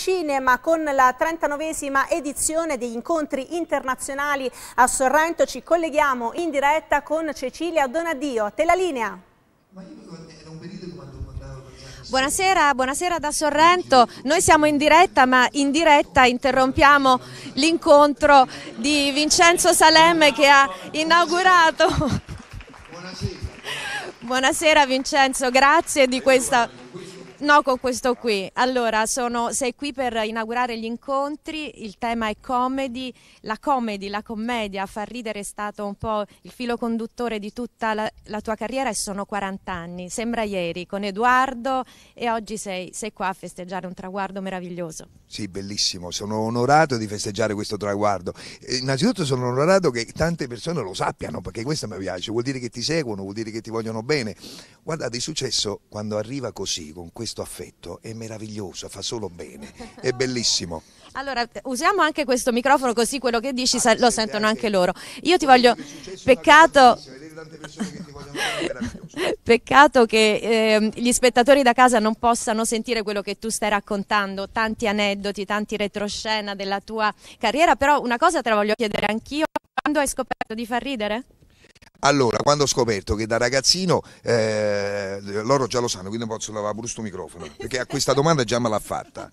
Cinema con la 39esima edizione degli incontri internazionali a Sorrento. Ci colleghiamo in diretta con Cecilia Donadio. A te la linea. Buonasera, buonasera da Sorrento. Noi siamo in diretta, ma in diretta interrompiamo l'incontro di Vincenzo Salem che ha inaugurato. Buonasera Vincenzo, grazie di questa No, con questo qui. Allora, sono, sei qui per inaugurare gli incontri, il tema è comedy, la comedy, la commedia, far ridere è stato un po' il filo conduttore di tutta la, la tua carriera e sono 40 anni, sembra ieri, con Edoardo e oggi sei, sei qua a festeggiare un traguardo meraviglioso. Sì, bellissimo, sono onorato di festeggiare questo traguardo. Eh, innanzitutto sono onorato che tante persone lo sappiano, perché questo mi piace, vuol dire che ti seguono, vuol dire che ti vogliono bene. Guarda, di successo quando arriva così, con questo questo affetto è meraviglioso, fa solo bene, è bellissimo. Allora, usiamo anche questo microfono così quello che dici ah, lo sentono anche, anche loro. Io ti voglio, peccato... Che peccato che eh, gli spettatori da casa non possano sentire quello che tu stai raccontando, tanti aneddoti, tanti retroscena della tua carriera, però una cosa te la voglio chiedere anch'io, quando hai scoperto di far ridere? Allora, quando ho scoperto che da ragazzino, eh, loro già lo sanno, quindi non posso lavare pure questo microfono, perché a questa domanda già me l'ha fatta.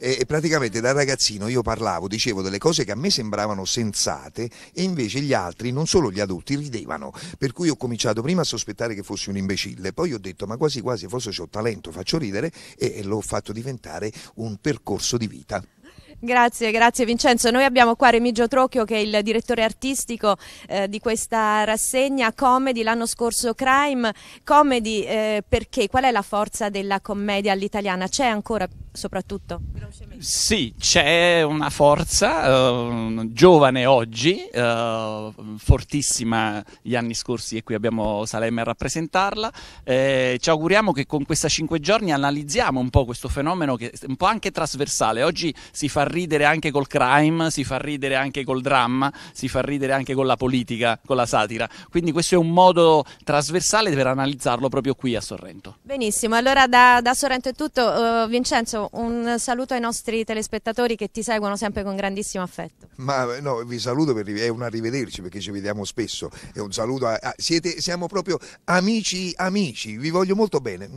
E, e praticamente da ragazzino io parlavo, dicevo delle cose che a me sembravano sensate e invece gli altri, non solo gli adulti, ridevano. Per cui ho cominciato prima a sospettare che fossi un imbecille, poi ho detto ma quasi quasi forse ho talento, faccio ridere e, e l'ho fatto diventare un percorso di vita. Grazie, grazie Vincenzo. Noi abbiamo qua Remigio Trocchio che è il direttore artistico eh, di questa rassegna Comedy, l'anno scorso Crime. Comedy eh, perché? Qual è la forza della commedia all'italiana? C'è ancora soprattutto? Sì, c'è una forza uh, giovane oggi, uh, fortissima gli anni scorsi e qui abbiamo Salemme a rappresentarla. Eh, ci auguriamo che con questa cinque giorni analizziamo un po' questo fenomeno che è un po' anche trasversale. Oggi si fa ridere anche col crime, si fa ridere anche col dramma, si fa ridere anche con la politica, con la satira. Quindi questo è un modo trasversale per analizzarlo proprio qui a Sorrento. Benissimo, allora da, da Sorrento è tutto. Uh, Vincenzo, un saluto ai nostri telespettatori che ti seguono sempre con grandissimo affetto. Ma eh, no, vi saluto, per, è un arrivederci perché ci vediamo spesso. È un saluto, a, a, siete, siamo proprio amici, amici, vi voglio molto bene.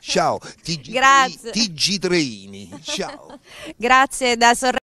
ciao, TG, Grazie. TG Treini, ciao. Grazie da Gracias.